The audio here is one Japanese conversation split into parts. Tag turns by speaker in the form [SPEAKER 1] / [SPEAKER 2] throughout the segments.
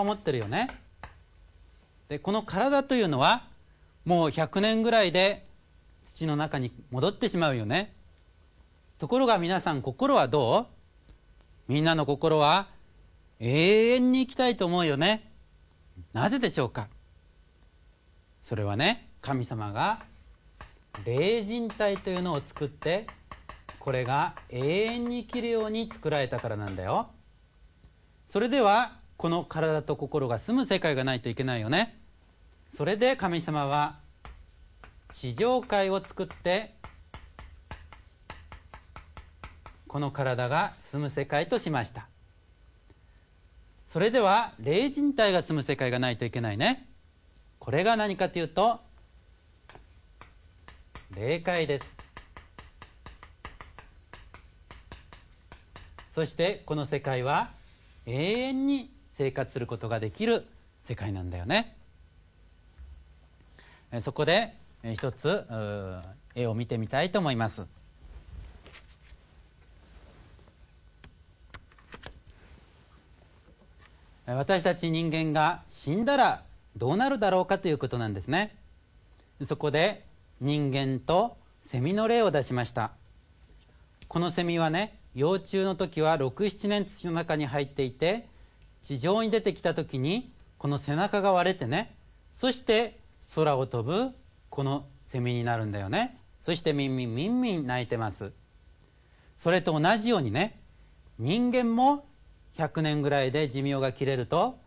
[SPEAKER 1] を持ってるよねでこの体というのはもう100年ぐらいで土の中に戻ってしまうよねところが皆さん心はどうみんなの心は永遠に生きたいと思うよねなぜでしょうかそれはね神様が霊人体というのを作ってこれが永遠に生きるように作られたからなんだよそれではこの体と心が住む世界がないといけないよねそれで神様は地上界を作ってこの体が住む世界としましたそれでは霊人体が住む世界がないといけないねこれが何かというと霊界ですそしてこの世界は永遠に生活することができる世界なんだよねそこで一つ絵を見てみたいと思います私たち人間が死んだらどうなるだろうかということなんですねそこで人間とセミの例を出しましたこのセミはね幼虫の時は67年土の中に入っていて地上に出てきた時にこの背中が割れてねそして空を飛ぶこのセミになるんだよねそしてミンミンミンミン鳴いてますそれと同じようにね人間も100年ぐらいで寿命が切れると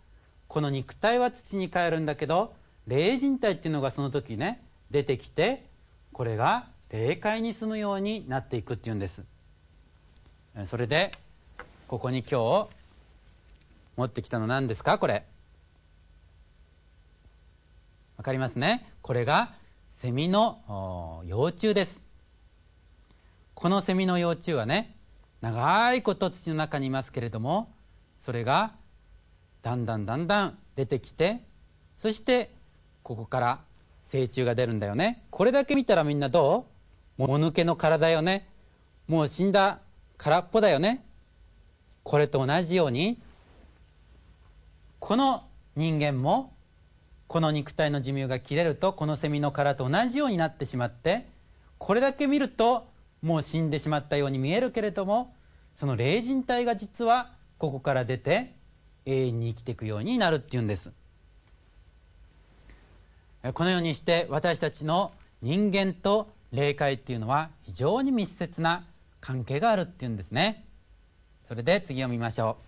[SPEAKER 1] この肉体は土に帰るんだけど霊人体っていうのがその時ね出てきてこれが霊界に住むようになっていくっていうんですそれでここに今日持ってきたの何ですかこれわかりますねこれがセミの幼虫ですこのセミの幼虫はね長いこと土の中にいますけれどもそれがだんだんだんだん出てきてそしてここから成虫が出るんだよねこれだけ見たらみんなどうもぬけの体よねもう死んだ空っぽだよねこれと同じようにこの人間もこの肉体の寿命が切れるとこのセミの殻と同じようになってしまってこれだけ見るともう死んでしまったように見えるけれどもその霊人体が実はここから出て永遠に生きていくようになるっていうんですこのようにして私たちの人間と霊界っていうのは非常に密接な関係があるっていうんですねそれで次を見ましょう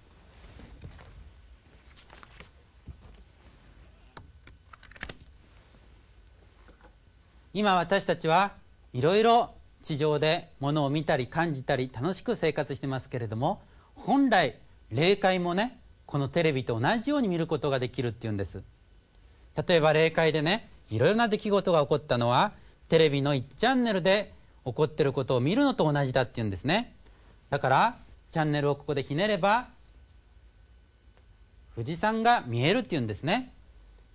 [SPEAKER 1] 今私たちはいろいろ地上で物を見たり感じたり楽しく生活してますけれども本来霊界もねこのテレビと同じように見ることができるっていうんです例えば霊界でねいろいろな出来事が起こったのはテレビの1チャンネルで起こってることを見るのと同じだっていうんですねだからチャンネルをここでひねれば富士山が見えるっていうんですね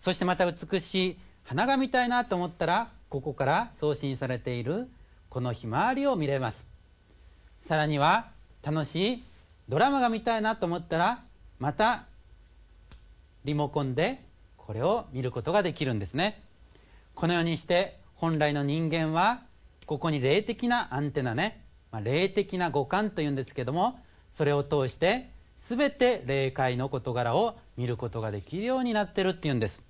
[SPEAKER 1] そしてまた美しい花が見たいなと思ったらここから送信されているこのひまわりを見れますさらには楽しいドラマが見たいなと思ったらまたリモコンでこれを見ることができるんですねこのようにして本来の人間はここに霊的なアンテナね、まあ、霊的な五感というんですけどもそれを通して全て霊界の事柄を見ることができるようになってるっていうんです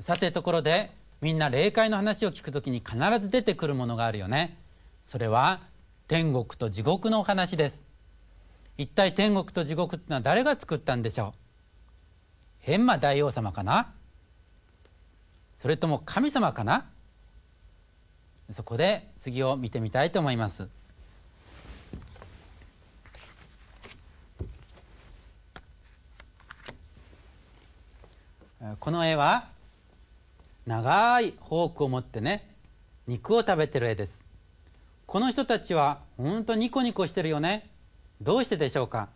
[SPEAKER 1] さてところでみんな霊界の話を聞くときに必ず出てくるものがあるよねそれは天国と地獄のお話です一体天国と地獄ってのは誰が作ったんでしょう閻魔大王様かなそれとも神様かなそこで次を見てみたいと思いますこの絵は長いフォークを持ってね肉を食べてる絵ですこの人たちは本当ニコニコしてるよねどうしてでしょうか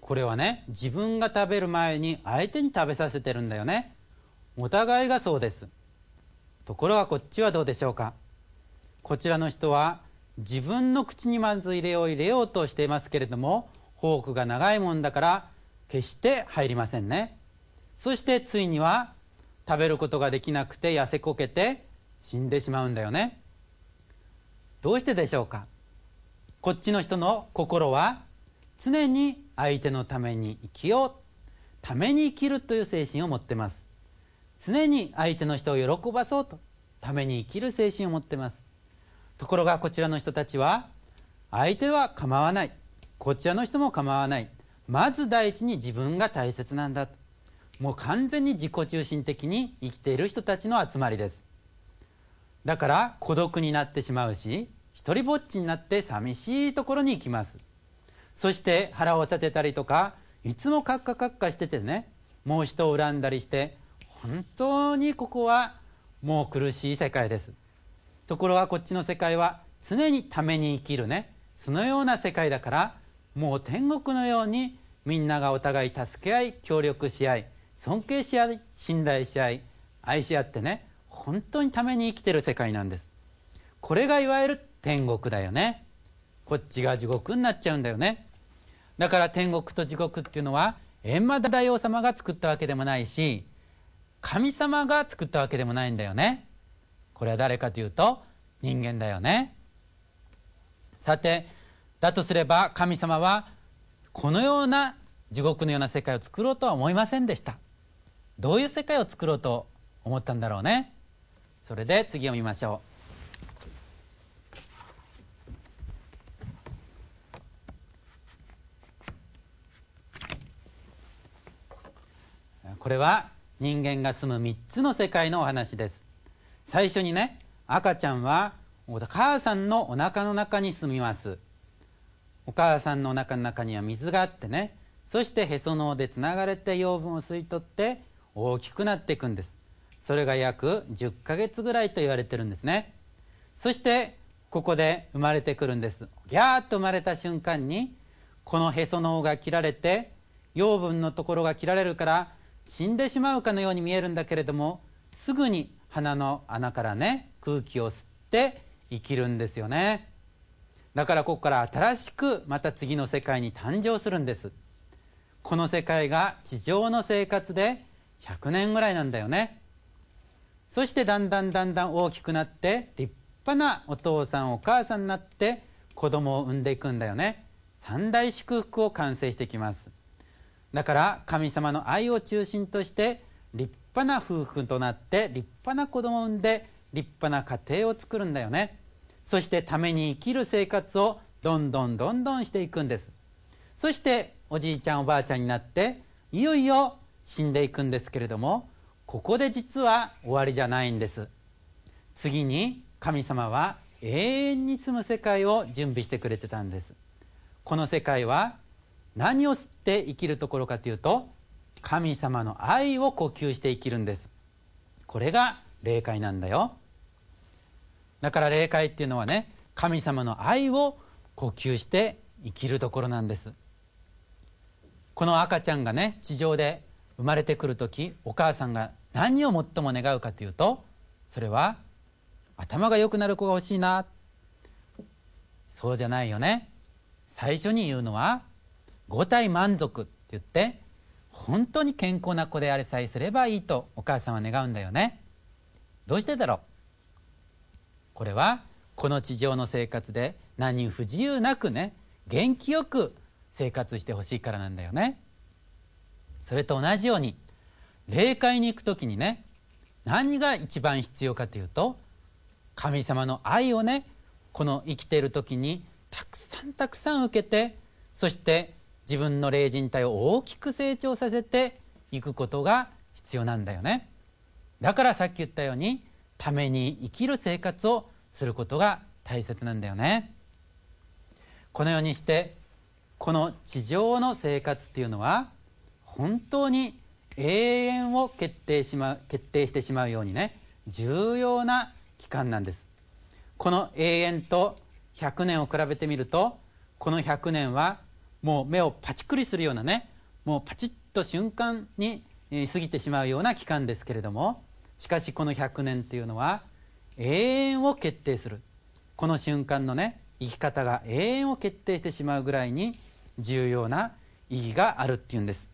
[SPEAKER 1] これはね自分が食べる前に相手に食べさせてるんだよねお互いがそうですところがこっちはどうでしょうかこちらの人は自分の口にまず入れを入れようとしていますけれどもフォークが長いもんだから決して入りませんねそしてついには食べることができなくて痩せこけて死んでしまうんだよねどうしてでしょうかこっちの人の心は常に相手のために生きようために生きるという精神を持ってます常に相手の人を喜ばそうとために生きる精神を持ってますところがこちらの人たちは相手は構わないこちらの人も構わないまず第一に自分が大切なんだもう完全に自己中心的に生きている人たちの集まりですだから孤独になってしまうし一りぼっちになって寂しいところに行きますそして腹を立てたりとかいつもカッカカッカしててねもう人を恨んだりして本当にここはもう苦しい世界ですところがこっちの世界は常にために生きるねそのような世界だからもう天国のようにみんながお互い助け合い協力し合い尊敬し合い信頼し合い愛し合ってね本当にために生きてる世界なんですこれがいわゆる天国だよねこっちが地獄になっちゃうんだよねだから天国と地獄っていうのは閻魔大王様が作ったわけでもないし神様が作ったわけでもないんだよねこれは誰かというと人間だよねさてだとすれば神様はこのような地獄のような世界を作ろうとは思いませんでしたどういう世界を作ろうと思ったんだろうねそれで次を見ましょうこれは人間が住む3つの世界のお話です最初にね赤ちゃんはお母さんのおなかの中に住みますお母さんのおなかの中には水があってねそしてへその緒でつながれて養分を吸い取って大きくなっていくんです。それが約10ヶ月ぐらいと言われてるんですね。そしてここで生まれてくるんです。ギャーッと生まれた瞬間にこのへその緒が切られて養分のところが切られるから死んでしまうかのように見えるんだけれどもすぐに鼻の穴からね空気を吸って生きるんですよねだからここから新しくまた次の世界に誕生するんですこの世界が地上の生活で100年ぐらいなんだよねそしてだんだんだんだん大きくなって立派なお父さんお母さんになって子供を産んでいくんだよね三大祝福を完成してきますだから神様の愛を中心として立派な夫婦となって立派な子供を産んで立派な家庭を作るんだよねそしてために生きる生活をどんどんどんどんしていくんですそしておじいちゃんおばあちゃんになっていよいよ死んでいくんですけれどもここで実は終わりじゃないんです次に神様は永遠に住む世界を準備してくれてたんですこの世界は何を吸って生きるところかというと神様の愛を呼吸して生きるんですこれが霊界なんだよだから霊界っていうのはね神様の愛を呼吸して生きるところなんですこの赤ちゃんがね地上で生まれてくる時お母さんが何を最も願うかというとそれは頭が良くなる子が欲しいなそうじゃないよね最初に言うのは五体満足って言って本当に健康な子であれさえすればいいとお母さんは願うんだよねどうしてだろうこれはこの地上の生活で何不自由なくね元気よく生活してほしいからなんだよね。それと同じように礼拝に行く時にね何が一番必要かというと神様の愛をねこの生きている時にたくさんたくさん受けてそして自分の霊人体を大きく成長させていくことが必要なんだよねだからさっき言ったようにために生きる生活をすることが大切なんだよねこのようにしてこの地上の生活っていうのは本当に永遠を決定し、ま、決定してしまうようにね重要な期間なんですこの永遠と100年を比べてみるとこの100年はもう目をパチクリするようなねもうパチッと瞬間に過ぎてしまうような期間ですけれどもしかしこの100年というのは永遠を決定するこの瞬間のね生き方が永遠を決定してしまうぐらいに重要な意義があるっていうんです。